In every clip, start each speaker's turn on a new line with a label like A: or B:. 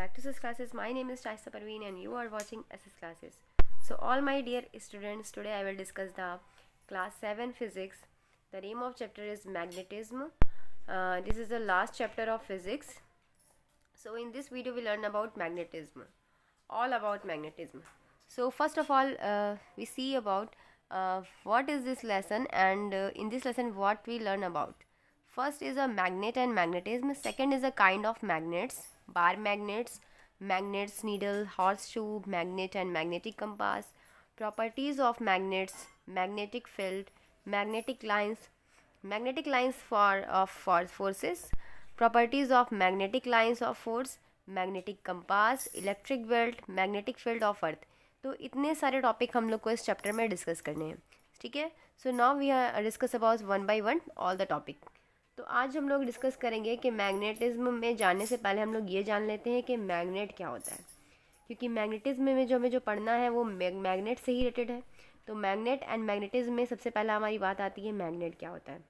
A: back to SIS classes. My name is Shaista Parveen and you are watching SS classes. So all my dear students, today I will discuss the class 7 physics. The name of chapter is magnetism. Uh, this is the last chapter of physics. So in this video we learn about magnetism. All about magnetism. So first of all uh, we see about uh, what is this lesson and uh, in this lesson what we learn about. First is a magnet and magnetism. Second is a kind of magnets bar magnets magnets needle horseshoe magnet and magnetic compass properties of magnets magnetic field magnetic lines magnetic lines for of for forces properties of magnetic lines of force magnetic compass electric belt magnetic field of earth तो इतने सारे topic हम लोग को इस chapter में discuss करने हैं ठीक है so now we discuss about one by one all the topic तो आज हम लोग डिस्कस करेंगे कि मैग्नेटिज़्म में जानने से पहले हम लोग ये जान लेते हैं कि मैग्नेट क्या होता है क्योंकि मैग्नेटिज़्म में जो हमें जो पढ़ना है वो मैग्नेट से ही रिलेटेड है तो मैग्नेट एंड मैग्नेटिज़्म में सबसे पहला हमारी बात आती है मैग्नेट क्या होता है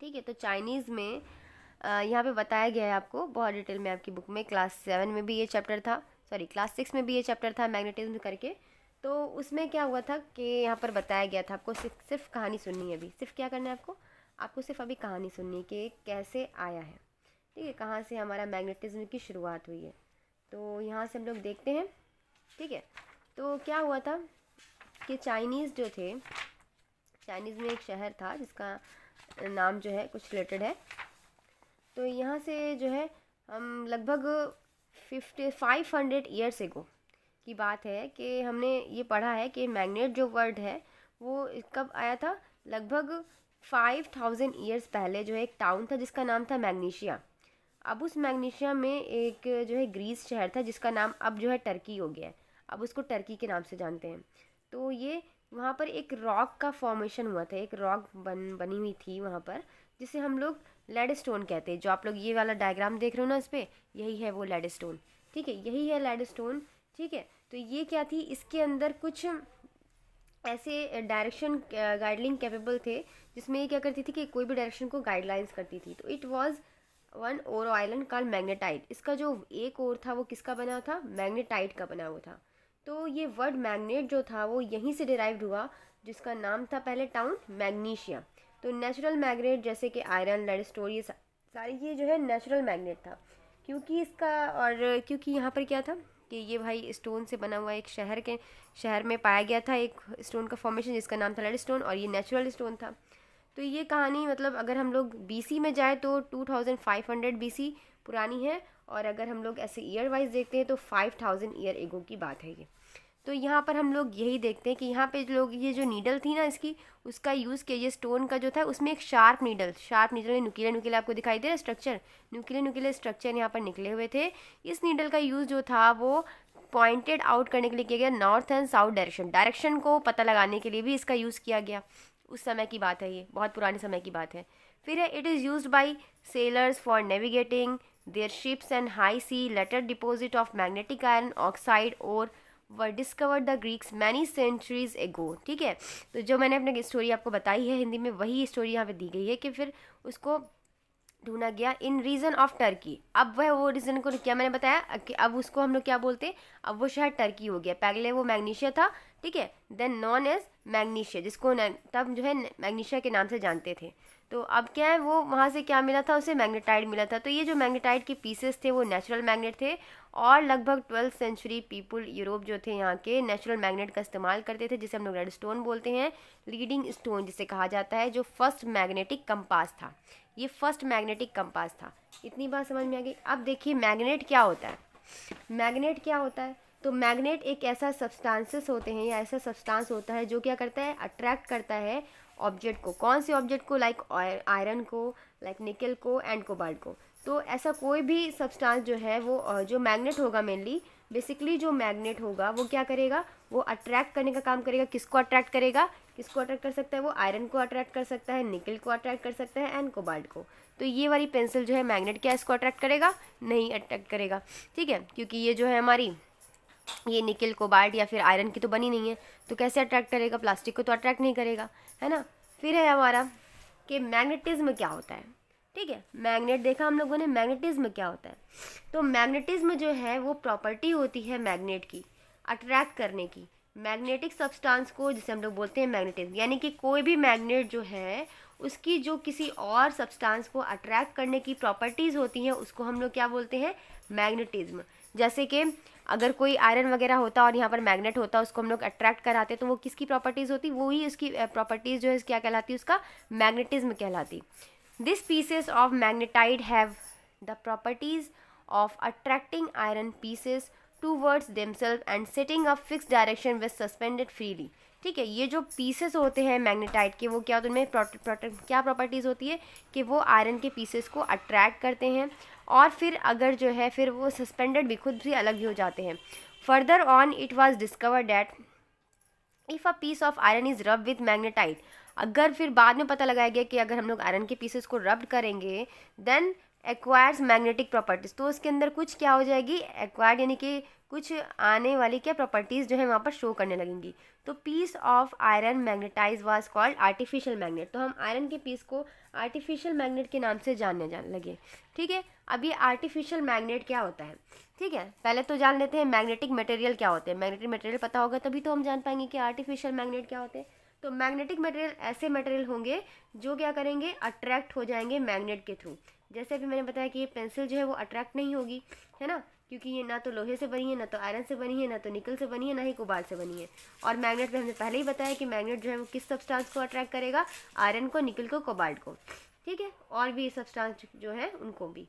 A: ठीक है तो चाइनीज़ में यहाँ पे बताया गया है आपको बहुत डिटेल में आपकी बुक में क्लास सेवन में भी ये चैप्टर था सॉरी क्लास सिक्स में भी ये चैप्टर था मैग्नेटिज्म करके तो उसमें क्या हुआ था कि यहाँ पर बताया गया था आपको सिर्फ सिर्फ कहानी सुननी है अभी सिर्फ क्या करना है आपको आपको सिर्फ अभी कहानी सुननी है कि कैसे आया है ठीक है कहाँ से हमारा मैग्नेटिज़्म की शुरुआत हुई है तो यहाँ से हम लोग देखते हैं ठीक है तो क्या हुआ था कि चाइनीज़ जो थे चाइनीज़ में एक शहर था जिसका नाम जो है कुछ रिलेटेड है तो यहाँ से जो है हम लगभग fifty five hundred years ago की बात है कि हमने ये पढ़ा है कि मैग्नेट जो वर्ड है वो कब आया था लगभग फाइव थाउजेंड ईयर्स पहले जो है एक टाउन था जिसका नाम था मैग्नीशिया अब उस मैग्नीशिया में एक जो है ग्रीस शहर था जिसका नाम अब जो है टर्की हो गया है अब उसको टर्की के नाम से जानते हैं तो ये वहाँ पर एक रॉक का फॉर्मेशन हुआ था एक रॉक बन बनी हुई थी वहाँ पर जिसे हम लोग लेड स्टोन कहते हैं जो आप लोग ये वाला डायग्राम देख रहे हो ना इस पर यही है वो लेड स्टोन ठीक है यही है लेड स्टोन ठीक है तो ये क्या थी इसके अंदर कुछ ऐसे डायरेक्शन गाइडलिंग कैपेबल थे जिसमें ये क्या करती थी कि कोई भी डायरेक्शन को गाइडलाइंस करती थी तो इट वाज वन और आइलैंड कॉल मैग्नेटाइट इसका जो एक और था वो किसका बना था मैग्नेटाइट का बना हुआ था तो ये वर्ड मैग्नेट जो था वो यहीं से डिराइव्ड हुआ जिसका नाम था पहले टाउन मैग्नीशिया तो नेचुरल मैग्नेट जैसे कि आयरन लेड स्टोर ये सारी ये जो है नेचुरल मैग्नेट था क्योंकि इसका और क्योंकि यहाँ पर क्या था कि ये भाई स्टोन से बना हुआ एक शहर के शहर में पाया गया था एक स्टोन का फॉर्मेशन जिसका नाम था लेड स्टोन और ये नेचुरल स्टोन था तो ये कहानी मतलब अगर हम लोग बी में जाए तो 2500 बीसी पुरानी है और अगर हम लोग ऐसे ईयर वाइज देखते हैं तो 5000 ईयर एगो की बात है ये तो यहाँ पर हम लोग यही देखते हैं कि यहाँ पे लोग ये जो नीडल थी ना इसकी उसका यूज़ किया ये स्टोन का जो था उसमें एक शार्प नीडल शार्प नीडल में नुकीले नुकीले आपको दिखाई दे रहा स्ट्रक्चर नुकीले नुकीले स्ट्रक्चर यहाँ पर निकले हुए थे इस नीडल का यूज़ जो था वो पॉइंटेड आउट करने के लिए किया गया north and south direction direction को पता लगाने के लिए भी इसका यूज़ किया गया उस समय की बात है ये बहुत पुराने समय की बात है फिर है it is use by sailors for navigating their ships and high sea later deposit of magnetic iron oxide और were discover the Greeks many centuries ago ठीक है तो जो मैंने अपने स्टोरी आपको बताई है हिंदी में वही स्टोरी यहाँ पे दी गई है कि फिर उसको ढूंढा गया इन रीजन ऑफ टर्की अब वह वो रीजन को क्या मैंने बताया कि अब उसको हम लोग क्या बोलते हैं अब वो शहर टर्की हो गया पहले वो मैग्नीशिया था ठीक है देन नॉन एज मैग्नीशिया जिसको तब जो है मैग्नीशिया के नाम से जानते थे तो अब क्या है वो वहाँ से क्या मिला था उसे मैग्नेटाइट मिला था तो ये जो मैग्नेटाइट के पीसेस थे वो नेचुरल मैग्नेट थे और लगभग ट्वेल्थ सेंचुरी पीपल यूरोप जो थे यहाँ के नेचुरल मैग्नेट का इस्तेमाल करते थे जिसे हम लोग रेड स्टोन बोलते हैं लीडिंग स्टोन जिसे कहा जाता है जो फर्स्ट मैग्नेटिक कंपास था ये फर्स्ट मैग्नेटिक कंपास था इतनी बात समझ में आ गई अब देखिए मैग्नेट क्या होता है मैग्नेट क्या होता है तो मैग्नेट एक ऐसा सब्सटेंसेस होते हैं या ऐसा सब्सटेंस होता है जो क्या करता है अट्रैक्ट करता है ऑब्जेक्ट को कौन से ऑब्जेक्ट को लाइक आयरन को लाइक निकल को एंड कोबाल्ट को तो ऐसा कोई भी सब्सटेंस जो है वो जो मैग्नेट होगा मेनली बेसिकली जो मैग्नेट होगा वो क्या करेगा वो अट्रैक्ट करने का काम करेगा किसको अट्रैक्ट करेगा किसको अट्रैक्ट कर सकता है वो आयरन को अट्रैक्ट कर सकता है निकल को अट्रैक्ट कर सकता है एंड कोबाल्ट को तो ये वाली पेंसिल जो है मैग्नेट क्या इसको अट्रैक्ट करेगा नहीं अट्रैक्ट करेगा ठीक है क्योंकि ये जो है हमारी ये निकल कोबाल्ट या फिर आयरन की तो बनी नहीं है तो कैसे अट्रैक्ट करेगा प्लास्टिक को तो अट्रैक्ट नहीं करेगा है ना फिर है हमारा कि मैग्नेटिज्म क्या होता है ठीक है मैग्नेट देखा हम लोगों ने मैग्नेटिज्म क्या होता है तो मैग्नेटिज्म जो है वो प्रॉपर्टी होती है मैग्नेट की अट्रैक्ट करने की मैग्नेटिक सब्सटेंस को जिसे हम लोग बोलते हैं मैग्नेटिज्म यानी कि कोई भी मैग्नेट जो है उसकी जो किसी और सब्सटेंस को अट्रैक्ट करने की प्रॉपर्टीज़ होती हैं उसको हम लोग क्या बोलते हैं मैग्नेटिज्म जैसे कि अगर कोई आयरन वगैरह होता और यहाँ पर मैग्नेट होता उसको हम लोग अट्रैक्ट कराते तो वो किसकी प्रॉपर्टीज़ होती वही उसकी प्रॉपर्टीज़ जो है क्या कहलाती उसका मैग्नेटिज्म कहलाती this pieces of magnetite have the properties of attracting iron pieces towards themselves and setting up fix direction with suspended freely ठीक है ये जो पीसेस होते हैं मैग्नेटाइट के वो क्या उनमें क्या प्रॉपर्टीज़ होती है कि वो आयरन के पीसेस को अट्रैक्ट करते हैं और फिर अगर जो है फिर वो सस्पेंडेड भी खुद भी अलग ही हो जाते हैं further on it was discover that if a piece of iron is rub with magnetite अगर फिर बाद में पता लगाया गया कि अगर हम लोग आयरन के पीसेस को रब करेंगे देन एक्वायर्स मैग्नेटिक प्रॉपर्टीज़ तो उसके अंदर कुछ क्या हो जाएगी एक्वायर्ड यानी कि कुछ आने वाली क्या प्रॉपर्टीज़ जो है वहाँ पर शो करने लगेंगी तो piece of iron magnetize was called artificial magnet तो हम आयरन के पीस को आर्टिफिशियल मैग्नेट के नाम से जानने जान लगे ठीक है अब ये आर्टिफिशियल मैग्नेट क्या होता है ठीक है पहले तो जान लेते हैं मैग्नेटिक मटेरियल क्या होते हैं मैग्नेटिक मटेरियल पता होगा तभी तो हम जान पाएंगे कि आर्टिफिशियल मैग्नेट क्या होते हैं तो मैग्नेटिक मटेरियल ऐसे मटेरियल होंगे जो क्या करेंगे अट्रैक्ट हो जाएंगे मैग्नेट के थ्रू जैसे अभी मैंने बताया कि ये पेंसिल जो है वो अट्रैक्ट नहीं होगी है ना क्योंकि ये ना तो लोहे से बनी है ना तो आयरन से बनी है ना तो निकल से बनी है ना ही कुबार से बनी है और मैग्नेट में हमने पहले ही बताया कि मैग्नेट जो है वो किस सब्सटेंस को अट्रैक्ट करेगा आयरन को निकल को कोबाल्ट को ठीक है और भी सब्सटेंस जो है उनको भी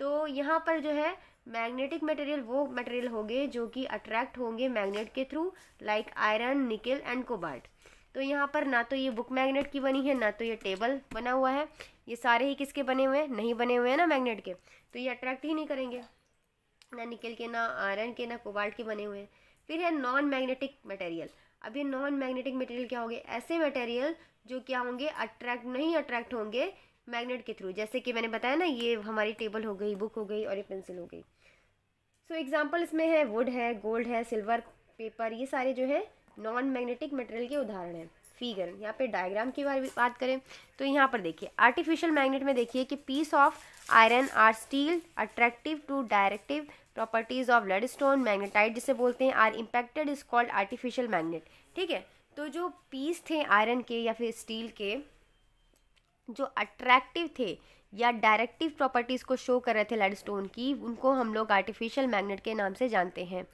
A: तो यहाँ पर जो है मैग्नेटिक मटेरियल वो मटेरियल होंगे जो कि अट्रैक्ट होंगे मैग्नेट के through like iron nickel and cobalt तो यहाँ पर ना तो ये बुक मैग्नेट की बनी है ना तो ये टेबल बना हुआ है ये सारे ही किसके बने हुए हैं नहीं बने हुए हैं ना मैग्नेट के तो ये अट्रैक्ट ही नहीं करेंगे ना निकल के ना आयरन के ना कोबाल्ट के बने हुए हैं फिर है नॉन मैग्नेटिक मटेरियल अब ये नॉन मैग्नेटिक मटेरियल क्या होंगे ऐसे मटेरियल जो क्या होंगे अट्रैक्ट नहीं अट्रैक्ट होंगे मैग्नेट के थ्रू जैसे कि मैंने बताया ना ये हमारी टेबल हो गई बुक हो गई और ये पेंसिल हो गई सो so, एग्जाम्पल इसमें है वुड है गोल्ड है सिल्वर पेपर ये सारे जो है नॉन मैग्नेटिक मटेरियल के उदाहरण हैं फिगर यहाँ पे डायग्राम की बात करें तो यहाँ पर देखिए आर्टिफिशियल मैग्नेट में देखिए कि piece of iron or steel attractive to directive properties of lodestone magnetite जिसे बोलते हैं are impacted is called artificial magnet ठीक है तो जो पीस थे आयरन के या फिर स्टील के जो अट्रैक्टिव थे या डायरेक्टिव प्रॉपर्टीज़ को शो कर रहे थे लेड स्टोन की उनको हम लोग आर्टिफिशियल मैग्नेट के नाम से जानते हैं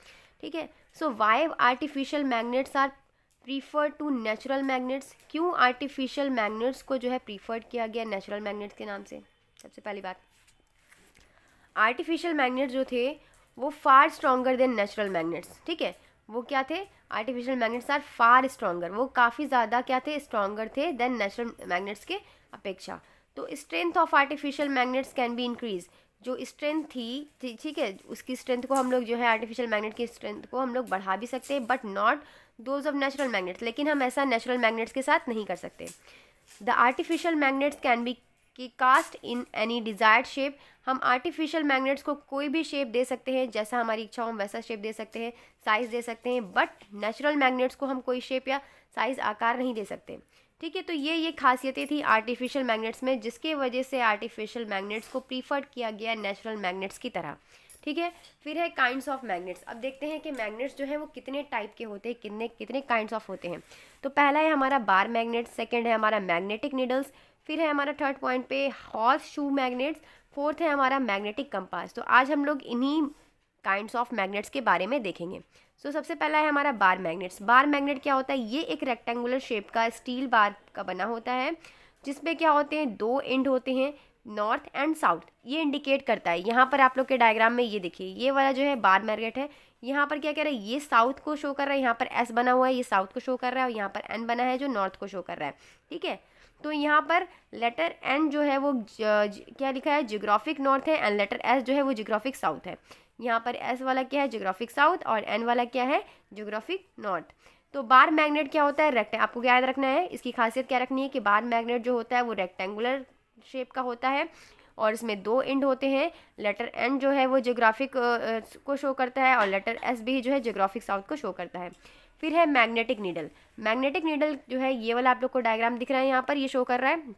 A: ठीक है सो वाइव artificial magnets are prefer to natural magnets क्यों आर्टिफिशियल मैग्नेट्स को जो है प्रीफर्ड किया गया नेचुरल मैग्नेट्स के नाम से सबसे पहली बात आर्टिफिशियल मैग्नेट जो थे वो far stronger than natural magnets ठीक है वो क्या थे artificial magnets are far stronger वो काफ़ी ज़्यादा क्या थे स्ट्रॉगर थे देन नेचुरल मैग्नेट्स के अपेक्षा तो strength of artificial magnets can be increase जो स्ट्रेंथ थी ठीक है उसकी स्ट्रेंथ को हम लोग जो है आर्टिफिशियल मैग्नेट की स्ट्रेंथ को हम लोग बढ़ा भी सकते हैं but not those of natural magnets लेकिन हम ऐसा नेचुरल मैग्नेट्स के साथ नहीं कर सकते the artificial magnets can be कि cast in any desired shape हम आर्टिफिशियल मैग्नेट्स को कोई भी शेप दे सकते हैं जैसा हमारी इच्छा हो हम वैसा शेप दे सकते हैं साइज़ दे सकते हैं बट नेचुरल मैग्नेट्स को हम कोई शेप या साइज़ आकार नहीं दे सकते ठीक है तो ये ये खासियतें थी आर्टिफिशियल मैग्नेट्स में जिसके वजह से आर्टिफिशियल मैग्नेट्स को प्रीफर्ड किया गया नेचुरल मैग्नेट्स की तरह ठीक है फिर है काइंड्स ऑफ मैग्नेट्स अब देखते हैं कि मैग्नेट्स जो हैं वो कितने टाइप के होते हैं कितने कितने काइंड्स ऑफ होते हैं तो पहला है हमारा बार मैग्नेट्स सेकेंड है हमारा मैग्नेटिक निडल्स फिर है हमारा थर्ड पॉइंट पे हॉर्स शू मैग्नेट्स फोर्थ है हमारा मैग्नेटिक कंपास तो आज हम लोग इन्हीं काइंड्स ऑफ मैग्नेट्स के बारे में देखेंगे सो तो so, सबसे पहला है हमारा बार मैग्नेट्स बार मैग्नेट क्या होता है ये एक रेक्टेंगुलर शेप का स्टील बार का बना होता है जिसमें क्या होते हैं दो एंड होते हैं नॉर्थ एंड साउथ ये इंडिकेट करता है यहाँ पर आप लोग के डायग्राम में ये देखिए ये वाला जो है बार मार्केट है यहाँ पर क्या कह रहा है ये साउथ को शो कर रहा है यहाँ पर एस बना हुआ है ये साउथ को शो कर रहा है और यहाँ पर एन बना है जो नॉर्थ को शो कर रहा है ठीक है तो यहाँ पर लेटर एन जो है वो ज, ज, क्या लिखा है जियोग्राफिक नॉर्थ है एंड लेटर एस जो है वो जियोग्राफिक साउथ है यहाँ पर एस वाला क्या है जियोग्राफिक साउथ और एन वाला क्या है जियोग्राफिक नॉर्थ तो बार मैग्नेट क्या होता है रेक्ट आपको याद रखना है इसकी खासियत क्या रखनी है कि बार मैग्नेट जो होता है वो रेक्टेंगुलर शेप का होता है और इसमें दो एंड होते हैं लेटर एन जो है वो जोग्राफिक को शो करता है और लेटर एस भी जो है जोग्राफिक साउथ को शो करता है फिर है मैग्नेटिक नीडल मैग्नेटिक नीडल जो है ये वाला आप लोग को डायग्राम दिख रहा है यहाँ पर ये शो कर रहा है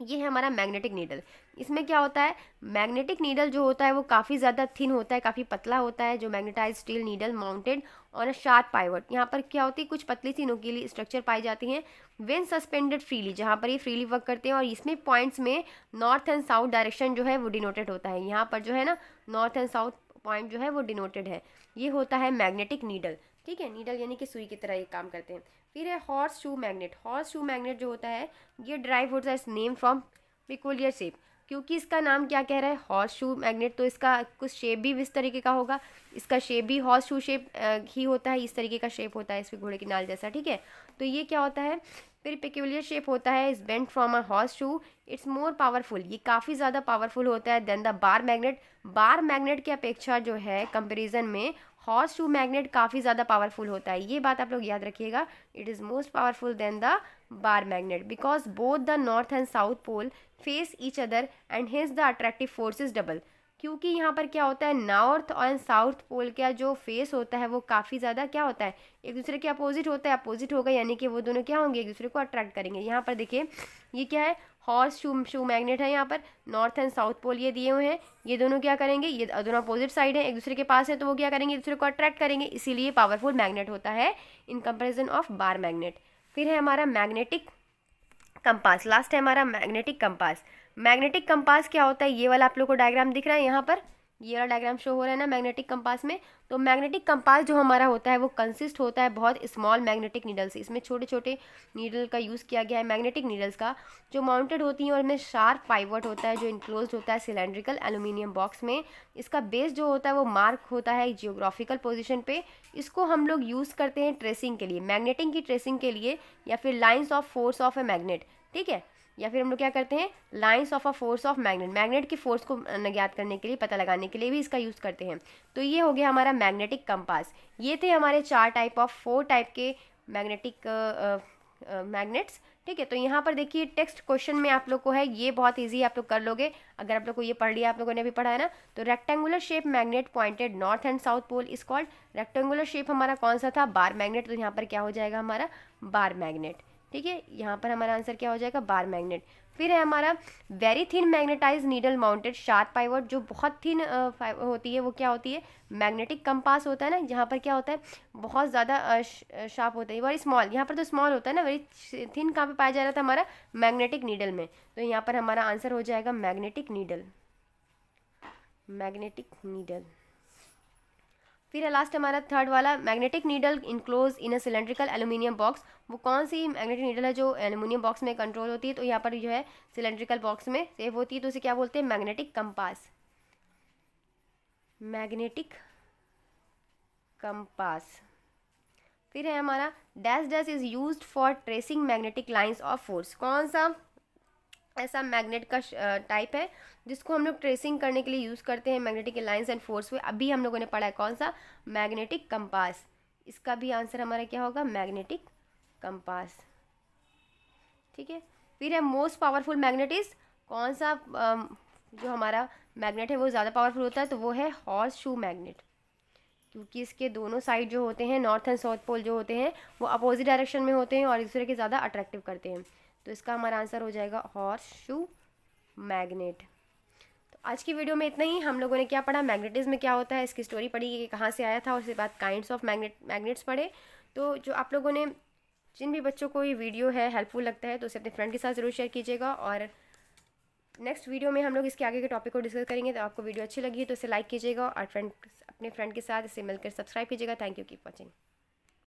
A: ये है हमारा मैग्नेटिक नीडल इसमें क्या होता है मैग्नेटिक नीडल जो होता है वो काफ़ी ज़्यादा थिन होता है काफ़ी पतला होता है जो मैग्नेटाइज स्टील नीडल माउंटेड और अ शार्प पाइवट यहाँ पर क्या होती है कुछ पतली सी नुकीली स्ट्रक्चर पाई जाती हैं वेन सस्पेंडेड फ्रीली जहाँ पर ये फ्रीली वर्क करते हैं और इसमें पॉइंट्स में नॉर्थ एंड साउथ डायरेक्शन जो है वो डिनोटेड होता है यहाँ पर जो है ना नॉर्थ एंड साउथ पॉइंट जो है वो डिनोटेड है ये होता है मैग्नेटिक नीडल ठीक है नीडल यानी कि सुई की तरह ये काम करते हैं फिर है horseshoe magnet horseshoe magnet जो होता है ये dry fruits name from peculiar shape क्योंकि इसका नाम क्या कह रहा है हॉर्स शू मैग्नेट तो इसका कुछ शेप भी इस तरीके का होगा इसका शेप भी हॉर्स शू शेप ही होता है इस तरीके का शेप होता है इसमें घोड़े की नाल जैसा ठीक है तो ये क्या होता है फिर पिक्यूलियर शेप होता है is bent from a horseshoe it's more powerful ये काफ़ी ज़्यादा पावरफुल होता है than the bar magnet bar magnet की अपेक्षा जो है कंपेरिजन में हॉर्स शू मैग्नेट काफ़ी ज़्यादा पावरफुल होता है ये बात आप लोग याद रखिएगा it is most powerful than the bar magnet because both the north and south pole face each other and his the attractive forces double क्योंकि यहाँ पर क्या होता है नॉर्थ और साउथ पोल का जो फेस होता है वो काफ़ी ज़्यादा क्या होता है एक दूसरे के अपोजिट होता है अपोजिट होगा यानी कि वो दोनों क्या होंगे एक दूसरे को अट्रैक्ट करेंगे यहाँ पर देखिए ये क्या है हॉर्स शू शू मैग्नेट है यहाँ पर नॉर्थ एंड साउथ पोल ये दिए हुए हैं ये दोनों क्या करेंगे ये दोनों अपोजिट साइड हैं एक दूसरे के पास है तो वो क्या करेंगे एक दूसरे को अट्रैक्ट करेंगे इसीलिए पावरफुल मैग्नेट होता है in comparison of bar magnet फिर है हमारा मैग्नेटिक कंपास लास्ट है हमारा मैग्नेटिक कंपास मैग्नेटिक कंपास क्या होता है ये वाला आप लोग को डायग्राम दिख रहा है यहाँ पर ये वाला डायग्राम शो हो रहा है ना मैग्नेटिक कंपास में तो मैग्नेटिक कंपास जो हमारा होता है वो कंसिस्ट होता है बहुत स्मॉल मैग्नेटिक नीडल्स इसमें छोटे छोटे नीडल का यूज़ किया गया है मैग्नेटिक नीडल्स का जो माउंटेड होती हैं और इनमें शार्प पाइवट होता है जो इंक्लोज होता है सिलेंड्रिकल एलुमिनियम बॉक्स में इसका बेस जो होता है वो मार्क होता है जियोग्राफिकल पोजिशन पर इसको हम लोग यूज़ करते हैं ट्रेसिंग के लिए मैग्नेटिंग की ट्रेसिंग के लिए या फिर lines of force of a magnet ठीक है या फिर हम लोग क्या करते हैं lines of a force of magnet magnet की फोर्स को ज्ञात करने के लिए पता लगाने के लिए भी इसका यूज़ करते हैं तो ये हो गया हमारा मैग्नेटिक कंपास ये थे हमारे चार टाइप ऑफ फोर टाइप के मैग्नेटिक मैग्नेट्स ठीक है तो यहाँ पर देखिए टेक्स्ट क्वेश्चन में आप लोग को है ये बहुत ईजी आप लोग कर लोगे अगर आप लोग को ये पढ़ लिया आप लोगों ने अभी पढ़ा है ना तो rectangular shape magnet pointed north and south pole is called rectangular shape हमारा कौन सा था बार मैग्नेट तो यहाँ पर क्या हो जाएगा हमारा बार मैग्नेट ठीक है यहाँ पर हमारा आंसर क्या हो जाएगा बार मैग्नेट फिर है हमारा very thin magnetize needle mounted sharp pivot जो बहुत थिन होती है वो क्या होती है मैग्नेटिक कंपास होता है ना जहाँ पर क्या होता है बहुत ज़्यादा शार्प होता है वेरी स्मॉल यहाँ पर तो स्मॉल होता है ना वेरी थिन कहाँ पे पाया जा रहा था हमारा मैग्नेटिक नीडल में तो यहाँ पर हमारा आंसर हो जाएगा मैग्नेटिक नीडल मैग्नेटिक नीडल फिर है लास्ट हमारा थर्ड वाला magnetic needle enclose in a cylindrical aluminium box वो कौन सी मैग्नेटिक नीडल है जो एलुमिनियम बॉक्स में कंट्रोल होती है तो यहाँ पर जो है सिलेंड्रिकल बॉक्स में सेव होती है तो उसे क्या बोलते हैं मैग्नेटिक कंपास मैग्नेटिक कंपास फिर है हमारा dash dash is use for tracing magnetic lines of force कौन सा ऐसा मैग्नेट का टाइप है जिसको हम लोग ट्रेसिंग करने के लिए यूज़ करते हैं मैग्नेटिक लाइंस एंड फोर्स में अभी हम लोगों ने पढ़ा है कौन सा मैग्नेटिक कंपास इसका भी आंसर हमारा क्या होगा मैग्नेटिक कंपास ठीक है फिर है मोस्ट पावरफुल मैग्नेट इज कौन सा जो हमारा मैग्नेट है वो ज़्यादा पावरफुल होता है तो वो है हॉर्स शू मैगनेट क्योंकि इसके दोनों साइड जो होते हैं नॉर्थ एंड साउथ पोल जो होते हैं वो अपोजिट डायरेक्शन में होते हैं और एक दूसरे के ज़्यादा अट्रैक्टिव करते हैं तो इसका हमारा आंसर हो जाएगा हॉर्स शू मैगनेट तो आज की वीडियो में इतना ही हम लोगों ने क्या पढ़ा मैग्नेटिज्म क्या होता है इसकी स्टोरी पढ़ी कि कहाँ से आया था और उसके बाद काइंड्स ऑफ मैग्नेट मैग्नेट्स पढ़े तो जो आप लोगों ने जिन भी बच्चों को ये वीडियो है हेल्पफुल लगता है तो उसे अपने फ्रेंड के साथ ज़रूर शेयर कीजिएगा और नेक्स्ट वीडियो में हम लोग इसके आगे के टॉपिक को डिस्कस करेंगे तो आपको वीडियो अच्छी लगी तो इसे लाइक कीजिएगा और फ्रेंड अपने फ्रेंड के साथ इसे मिलकर सब्सक्राइब कीजिएगा थैंक यू कीप वॉचिंग